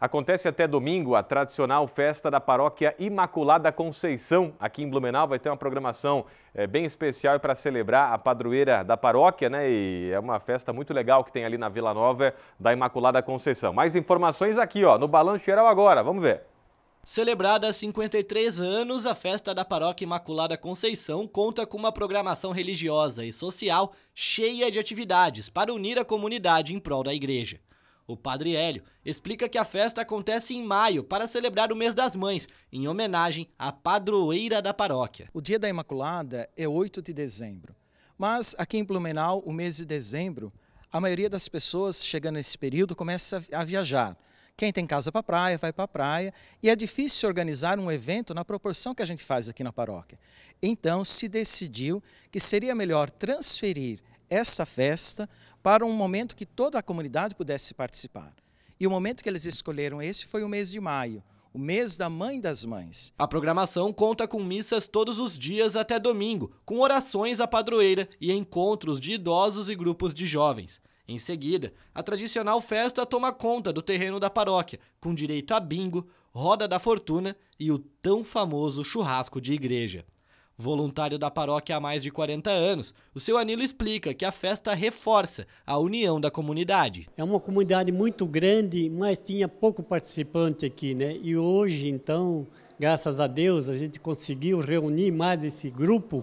Acontece até domingo a tradicional festa da paróquia Imaculada Conceição, aqui em Blumenau. Vai ter uma programação é, bem especial para celebrar a padroeira da paróquia, né? E é uma festa muito legal que tem ali na Vila Nova da Imaculada Conceição. Mais informações aqui, ó, no Balanço Geral agora. Vamos ver. Celebrada há 53 anos, a festa da Paróquia Imaculada Conceição conta com uma programação religiosa e social cheia de atividades para unir a comunidade em prol da igreja o padre Hélio, explica que a festa acontece em maio para celebrar o mês das mães, em homenagem à padroeira da paróquia. O dia da Imaculada é 8 de dezembro, mas aqui em Blumenau, o mês de dezembro, a maioria das pessoas chegando nesse período começa a viajar. Quem tem casa para praia, vai para a praia. E é difícil organizar um evento na proporção que a gente faz aqui na paróquia. Então se decidiu que seria melhor transferir essa festa para um momento que toda a comunidade pudesse participar. E o momento que eles escolheram esse foi o mês de maio, o mês da Mãe das Mães. A programação conta com missas todos os dias até domingo, com orações à padroeira e encontros de idosos e grupos de jovens. Em seguida, a tradicional festa toma conta do terreno da paróquia, com direito a bingo, roda da fortuna e o tão famoso churrasco de igreja voluntário da paróquia há mais de 40 anos. O seu Anilo explica que a festa reforça a união da comunidade. É uma comunidade muito grande, mas tinha pouco participante aqui, né? E hoje, então, graças a Deus, a gente conseguiu reunir mais esse grupo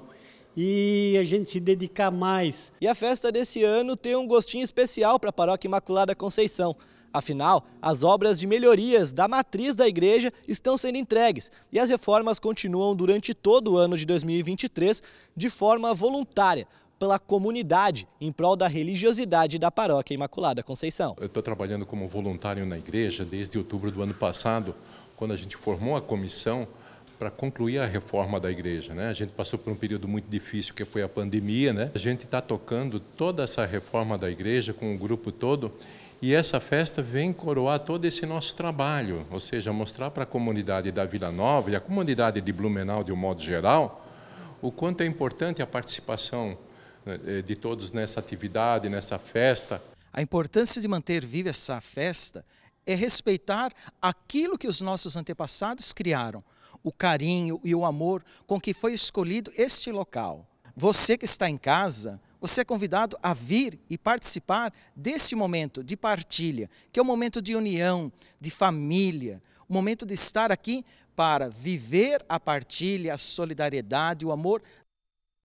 e a gente se dedicar mais. E a festa desse ano tem um gostinho especial para a Paróquia Imaculada Conceição. Afinal, as obras de melhorias da matriz da igreja estão sendo entregues e as reformas continuam durante todo o ano de 2023 de forma voluntária pela comunidade em prol da religiosidade da paróquia Imaculada Conceição. Eu estou trabalhando como voluntário na igreja desde outubro do ano passado, quando a gente formou a comissão para concluir a reforma da igreja. Né? A gente passou por um período muito difícil que foi a pandemia. Né? A gente está tocando toda essa reforma da igreja com o grupo todo. E essa festa vem coroar todo esse nosso trabalho, ou seja, mostrar para a comunidade da Vila Nova e a comunidade de Blumenau de um modo geral, o quanto é importante a participação né, eh, de todos nessa atividade, nessa festa. A importância de manter viva essa festa é respeitar aquilo que os nossos antepassados criaram, o carinho e o amor com que foi escolhido este local. Você que está em casa, você é convidado a vir e participar desse momento de partilha, que é o um momento de união, de família, o um momento de estar aqui para viver a partilha, a solidariedade, o amor